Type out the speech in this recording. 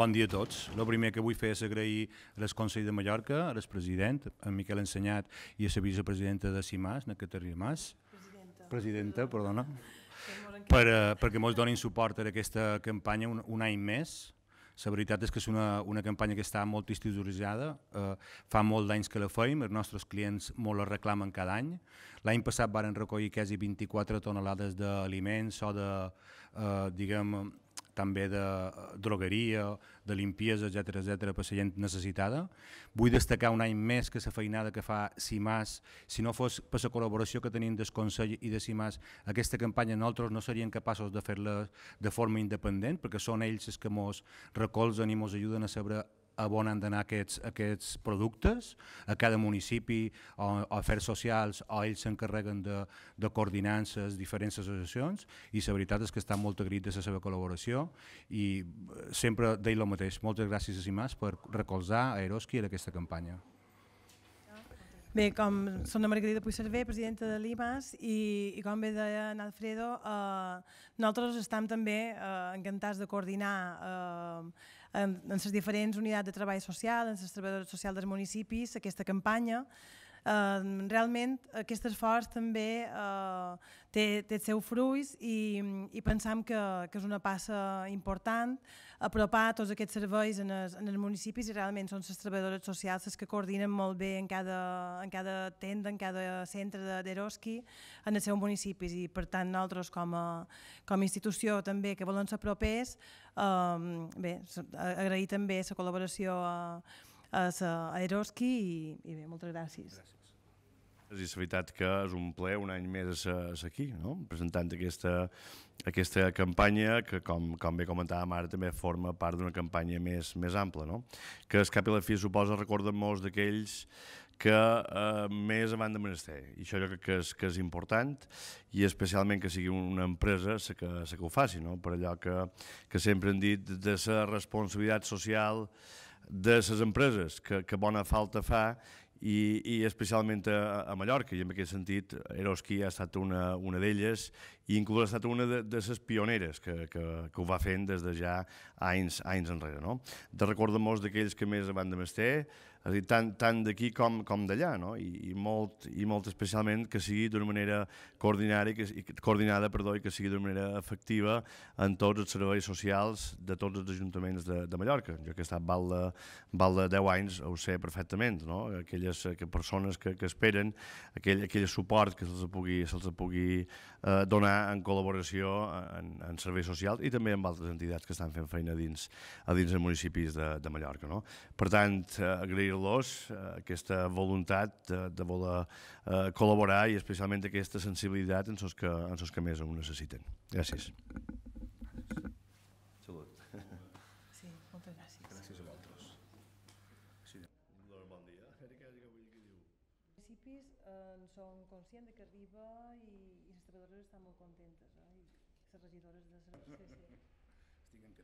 Bon dia a tots. El primer que vull fer és agrair a les Consell de Mallorca, a les president, a Miquel Ensenyat i a la vicepresidenta de CIMAS, na Caterina Mas. Presidenta. Presidenta, perdona. Per, eh, perquè mos donin suport a aquesta campanya un, un any més. La veritat és que és una, una campanya que està molt institucionalitzada, eh, fa molt d'anys que la feim, els nostres clients molt la reclamen cada any. L'any passat varen recollir quasi 24 tonelades d'aliments o de, eh, diguem, també de eh, drogueria, de limpiesa, etc etc per la gent necessitada. Vull destacar un any més que la feinada que fa CIMAS, si no fos per la col·laboració que tenim del Consell i de CIMAS, aquesta campanya nosaltres no serien capaços de fer-la de forma independent, perquè són ells els que ens recolzen i ens ajuden a saber a on han d'anar aquests, aquests productes, a cada municipi o, a afers socials o ells s'encarreguen de, de coordinances diferents associacions i la veritat és que està molt agrit de la seva col·laboració i eh, sempre deia el mateix. Moltes gràcies a Simàs per recolzar a Eroski en aquesta campanya. Bé, com som de Margarida Puigcerver, presidenta de l'IMAS, i, i com bé deia en Alfredo, eh, nosaltres estem també eh, encantats de coordinar eh, en les diferents unitats de treball social, en les treballadores socials dels municipis, aquesta campanya, realment aquest esforç també eh, té, té el seu fruits i, i pensam que, que és una passa important apropar tots aquests serveis en els, en els municipis i realment són les treballadores socials les que coordinen molt bé en cada, en cada tenda, en cada centre d'Eroski en els seus municipis i per tant nosaltres com a, com a institució també que volen ser propers, um, bé, agrair també la col·laboració a, Eh, a Eroski i, i bé, moltes gràcies. Gràcies. És veritat que és un ple un any més aquí, no? presentant aquesta, aquesta campanya que, com, com bé comentàvem ara, també forma part d'una campanya més, més ampla, no? que es cap i la fi suposa recorda molts d'aquells que eh, més avant de menester. I això jo crec que és, que és important i especialment que sigui una empresa sa que, sa que ho faci, no? per allò que, que sempre hem dit de la responsabilitat social de les empreses, que, que bona falta fa i, i especialment a, a Mallorca, i en aquest sentit Eroski ha estat una, una d'elles i inclús ha estat una de, de ses pioneres que, que, que ho va fent des de ja anys, anys enrere. No? De recordar molts d'aquells que més van de Mesté, és a dir, tant, tant d'aquí com, com d'allà, no? I, i, molt, i molt especialment que sigui d'una manera coordinada, que, coordinada perdó, i que sigui d'una manera efectiva en tots els serveis socials de tots els ajuntaments de, de Mallorca. Jo que he estat val de, val de 10 anys ho sé perfectament, no? aquella aquelles eh, que persones que, que esperen aquell, aquell suport que se'ls pugui, se pugui eh, donar en col·laboració eh, en, en serveis socials i també amb altres entitats que estan fent feina dins, a dins els municipis de, de Mallorca. No? Per tant, eh, agrair-los eh, aquesta voluntat de, de voler eh, col·laborar i especialment aquesta sensibilitat en els que, en que més ho necessiten. Gràcies. Salut. Sí, moltes gràcies. Gràcies a vosaltres. Normandia, Erika és que vull que diu. Els municipis eh, en són conscients de que arriba i, i les treballadores estan molt contentes, eh? i les regidores de la sí. Estic